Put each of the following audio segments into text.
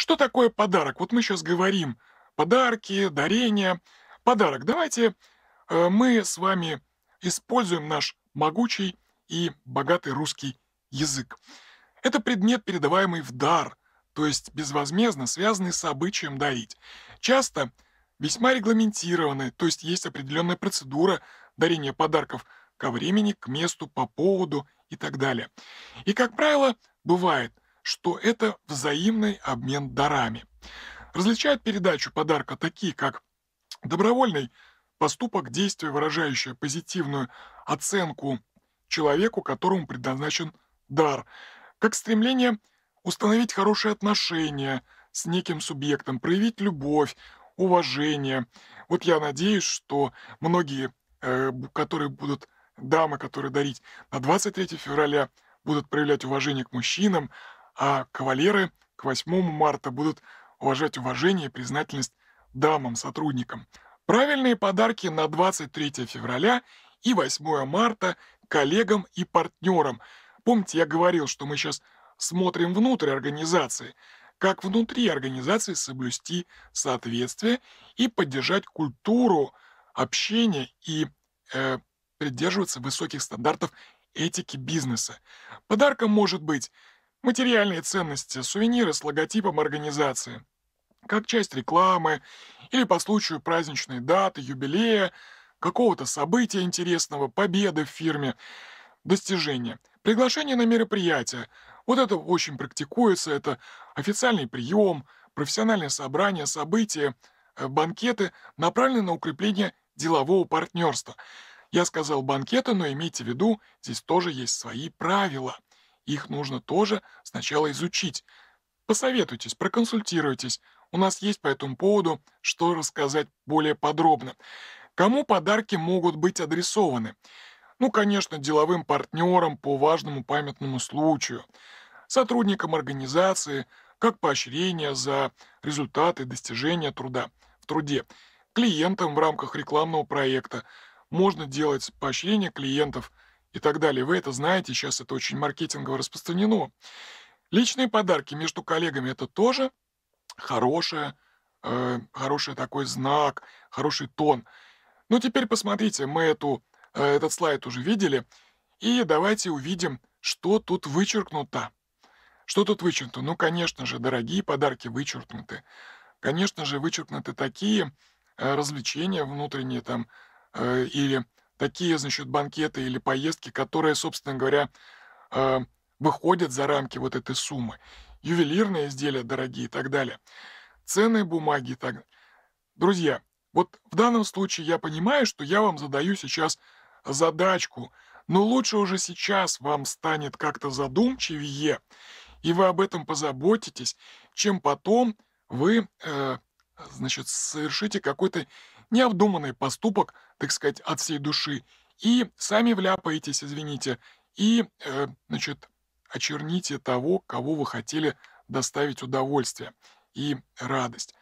Что такое подарок? Вот мы сейчас говорим подарки, дарения. Подарок. Давайте э, мы с вами используем наш могучий и богатый русский язык. Это предмет, передаваемый в дар, то есть безвозмездно связанный с обычаем дарить. Часто весьма регламентированы, то есть есть определенная процедура дарения подарков ко времени, к месту, по поводу и так далее. И, как правило, бывает, что это взаимный обмен дарами. Различают передачу подарка такие, как добровольный поступок, действия выражающее позитивную оценку человеку, которому предназначен дар, как стремление установить хорошие отношения с неким субъектом, проявить любовь, уважение. Вот я надеюсь, что многие, э, которые будут, дамы, которые дарить на 23 февраля, будут проявлять уважение к мужчинам, а кавалеры к 8 марта будут уважать уважение и признательность дамам-сотрудникам. Правильные подарки на 23 февраля и 8 марта коллегам и партнерам. Помните, я говорил, что мы сейчас смотрим внутрь организации, как внутри организации соблюсти соответствие и поддержать культуру общения и э, придерживаться высоких стандартов этики бизнеса. Подарком может быть материальные ценности, сувениры с логотипом организации, как часть рекламы или по случаю праздничной даты, юбилея, какого-то события интересного, победы в фирме, достижения, приглашение на мероприятие. Вот это очень практикуется, это официальный прием, профессиональное собрание, события, э, банкеты, направлены на укрепление делового партнерства. Я сказал банкеты, но имейте в виду, здесь тоже есть свои правила – их нужно тоже сначала изучить. Посоветуйтесь, проконсультируйтесь. У нас есть по этому поводу, что рассказать более подробно. Кому подарки могут быть адресованы? Ну, конечно, деловым партнерам по важному памятному случаю, сотрудникам организации, как поощрение за результаты достижения труда в труде, клиентам в рамках рекламного проекта. Можно делать поощрение клиентов – и так далее. Вы это знаете, сейчас это очень маркетингово распространено. Личные подарки между коллегами это тоже хорошее, э, хороший такой знак, хороший тон. Ну, теперь посмотрите, мы эту, э, этот слайд уже видели, и давайте увидим, что тут вычеркнуто. Что тут вычеркнуто? Ну, конечно же, дорогие подарки вычеркнуты. Конечно же, вычеркнуты такие э, развлечения внутренние там э, или такие, значит, банкеты или поездки, которые, собственно говоря, э, выходят за рамки вот этой суммы. Ювелирные изделия дорогие и так далее. Ценные бумаги и так далее. Друзья, вот в данном случае я понимаю, что я вам задаю сейчас задачку, но лучше уже сейчас вам станет как-то задумчивее, и вы об этом позаботитесь, чем потом вы э, значит, совершите какой-то необдуманный поступок, так сказать, от всей души, и сами вляпаетесь, извините, и, э, значит, очерните того, кого вы хотели доставить удовольствие и радость.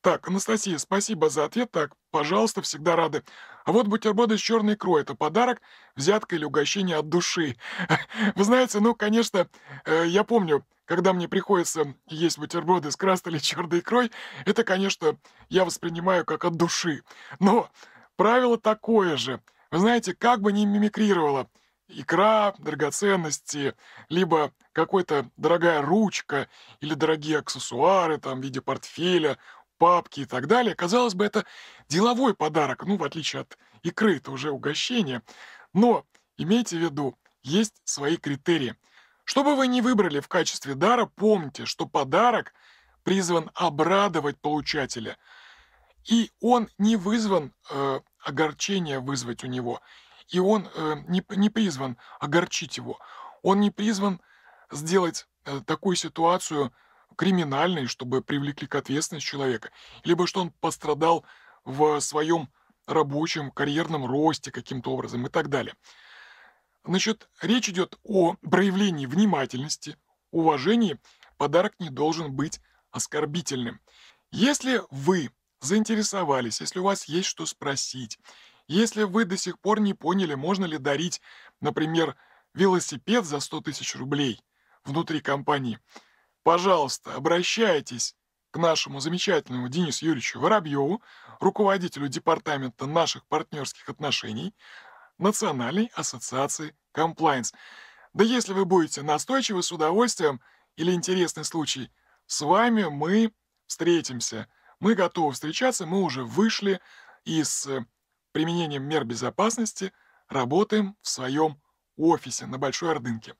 Так, Анастасия, спасибо за ответ. Так, пожалуйста, всегда рады. А вот бутерброды с черной икрой — это подарок, взятка или угощение от души. Вы знаете, ну, конечно, э, я помню, когда мне приходится есть бутерброды с красной или черной икрой, это, конечно, я воспринимаю как от души. Но правило такое же. Вы знаете, как бы ни мимикрировала икра, драгоценности, либо какой то дорогая ручка или дорогие аксессуары там, в виде портфеля, папки и так далее. Казалось бы, это деловой подарок, ну, в отличие от икры, это уже угощение. Но имейте в виду, есть свои критерии. Что бы вы ни выбрали в качестве дара, помните, что подарок призван обрадовать получателя. И он не вызван э, огорчение вызвать у него. И он э, не, не призван огорчить его. Он не призван сделать э, такую ситуацию криминальной, чтобы привлекли к ответственности человека, либо что он пострадал в своем рабочем, карьерном росте каким-то образом и так далее. Значит, речь идет о проявлении внимательности, уважении. Подарок не должен быть оскорбительным. Если вы заинтересовались, если у вас есть что спросить, если вы до сих пор не поняли, можно ли дарить, например, велосипед за 100 тысяч рублей внутри компании – Пожалуйста, обращайтесь к нашему замечательному Денису Юрьевичу Воробьеву, руководителю департамента наших партнерских отношений Национальной ассоциации Compliance. Да если вы будете настойчивы, с удовольствием, или интересный случай, с вами мы встретимся. Мы готовы встречаться, мы уже вышли из с применением мер безопасности работаем в своем офисе на Большой Ордынке.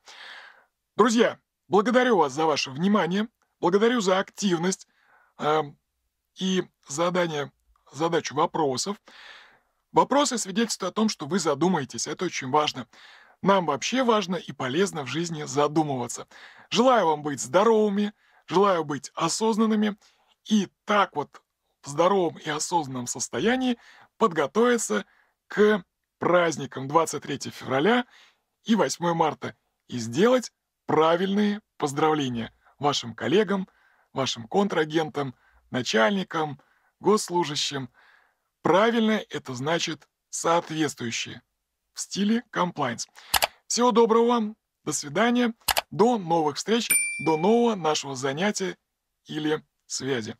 Друзья, Благодарю вас за ваше внимание, благодарю за активность э, и задание, задачу вопросов. Вопросы свидетельствуют о том, что вы задумаетесь. Это очень важно. Нам вообще важно и полезно в жизни задумываться. Желаю вам быть здоровыми, желаю быть осознанными и так вот в здоровом и осознанном состоянии подготовиться к праздникам 23 февраля и 8 марта и сделать правильные поздравления вашим коллегам, вашим контрагентам, начальникам, госслужащим. Правильное – это значит соответствующие в стиле compliance. Всего доброго вам, до свидания, до новых встреч, до нового нашего занятия или связи.